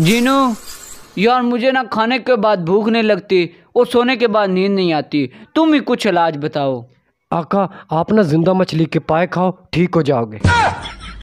जीनू यार मुझे ना खाने के बाद भूख नहीं लगती और सोने के बाद नींद नहीं आती तुम ही कुछ इलाज बताओ आका आप ना जिंदा मछली के पाए खाओ ठीक हो जाओगे